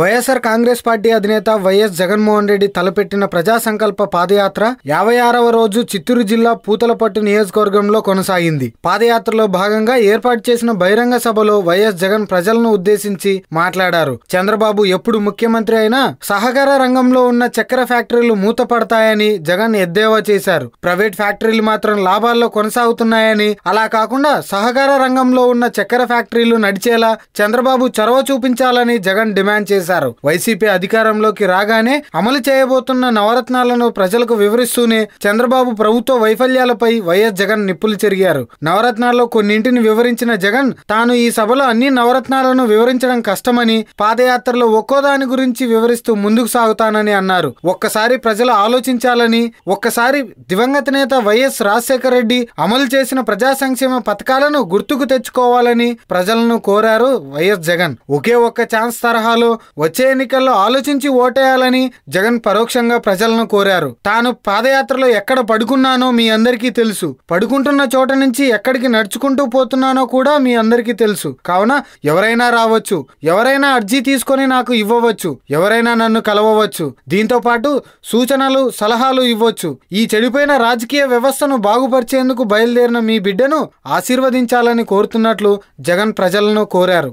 వైఎస్ఆర్ కాంగ్రెస్ పార్టీ అధినేత వైఎస్ జగన్మోహన్ రెడ్డి తలపెట్టిన ప్రజా సంకల్ప పాదయాత్ర యాభై ఆరవ రోజు చిత్తూరు జిల్లా పూతలపట్టు నియోజకవర్గంలో కొనసాగింది పాదయాత్రలో భాగంగా ఏర్పాటు చేసిన బహిరంగ సభలో వైఎస్ జగన్ ప్రజలను ఉద్దేశించి మాట్లాడారు చంద్రబాబు ఎప్పుడు ముఖ్యమంత్రి అయినా సహకార రంగంలో ఉన్న చక్కెర ఫ్యాక్టరీలు మూతపడతాయని జగన్ ఎద్దేవా చేశారు ప్రైవేట్ ఫ్యాక్టరీలు మాత్రం లాభాల్లో కొనసాగుతున్నాయని అలా కాకుండా సహకార రంగంలో ఉన్న చక్కెర ఫ్యాక్టరీలు నడిచేలా చంద్రబాబు చొరవ చూపించాలని జగన్ డిమాండ్ చేశారు చేశారు వైసీపీ అధికారంలోకి రాగానే అమలు చేయబోతున్న నవరత్నాలను ప్రజలకు వివరిస్తూనే చంద్రబాబు ప్రభుత్వ వైఫల్యాలపై వైఎస్ జగన్ నిప్పులు చెరిగారు నవరత్నాల్లో కొన్నింటిని వివరించిన జగన్ తాను ఈ సభలో అన్ని నవరత్నాలను వివరించడం కష్టమని పాదయాత్రలో ఒక్కో దాని గురించి వివరిస్తూ ముందుకు సాగుతానని అన్నారు ఒక్కసారి ప్రజలు ఆలోచించాలని ఒక్కసారి దివంగత నేత వైఎస్ రాజశేఖర రెడ్డి అమలు చేసిన ప్రజా సంక్షేమ పథకాలను గుర్తుకు తెచ్చుకోవాలని ప్రజలను కోరారు వైఎస్ జగన్ ఒకే ఒక్క ఛాన్స్ తరహాలో వచ్చే ఎన్నికల్లో ఆలోచించి ఓటేయాలని జగన్ పరోక్షంగా ప్రజలను కోరారు తాను పాదయాత్రలో ఎక్కడ పడుకున్నానో మీ అందరికీ తెలుసు పడుకుంటున్న చోట నుంచి ఎక్కడికి నడుచుకుంటూ పోతున్నానో కూడా మీ అందరికీ తెలుసు కావున ఎవరైనా రావచ్చు ఎవరైనా అర్జీ తీసుకొని నాకు ఇవ్వవచ్చు ఎవరైనా నన్ను కలవవచ్చు దీంతో పాటు సూచనలు సలహాలు ఇవ్వచ్చు ఈ చెడిపోయిన రాజకీయ వ్యవస్థను బాగుపరిచేందుకు బయలుదేరిన మీ బిడ్డను ఆశీర్వదించాలని కోరుతున్నట్లు జగన్ ప్రజలను కోరారు